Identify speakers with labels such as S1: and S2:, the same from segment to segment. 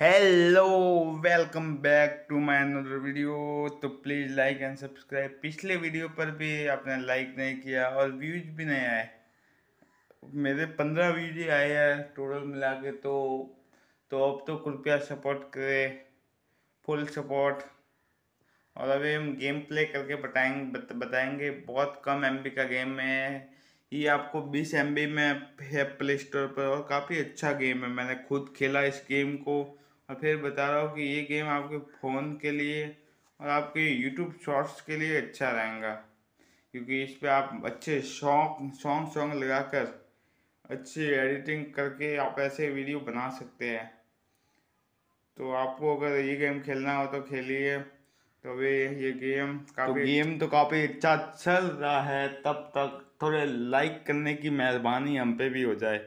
S1: hello welcome back to my another video तो please like and subscribe पिछले video पर भी आपने लाइक नहीं किया और व्यूज भी नहीं आए मेरे पंद्रह व्यूज आए हैं टोटल मिला के तो तो अब तो कृपया सपोर्ट करें फुल सपोर्ट और अभी हम गेम प्ले करके बताएंगे बत, बताएंगे बहुत कम एम का गेम है ये आपको बीस एम में है प्ले स्टोर पर और काफ़ी अच्छा गेम है मैंने खुद खेला इस गेम को और फिर बता रहा हूँ कि ये गेम आपके फ़ोन के लिए और आपके यूट्यूब शॉर्ट्स के लिए अच्छा रहेगा क्योंकि इस पर आप अच्छे शौक सॉन्ग सॉन्ग लगा कर अच्छी एडिटिंग करके आप ऐसे वीडियो बना सकते हैं तो आपको अगर ये गेम खेलना हो तो खेलिए तो वे ये गेम तो काफी तो गेम तो काफ़ी अच्छा चल रहा है तब तक थोड़े लाइक करने की मेहरबानी हम पे भी हो जाए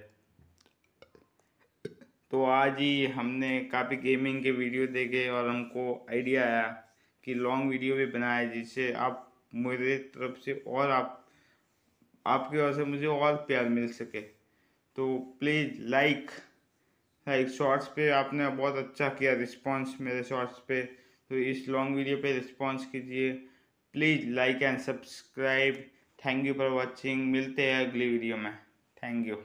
S1: तो आज ही हमने काफ़ी गेमिंग के वीडियो देखे और हमको आइडिया आया कि लॉन्ग वीडियो भी बनाए जिससे आप मेरे तरफ से और आप आपकी ओर से मुझे और प्यार मिल सके तो प्लीज़ लाइक लाइक शॉर्ट्स पे आपने बहुत अच्छा किया रिस्पांस मेरे शॉर्ट्स पे तो इस लॉन्ग वीडियो पे रिस्पांस कीजिए please like and subscribe thank you for watching मिलते हैं अगली वीडियो में थैंक यू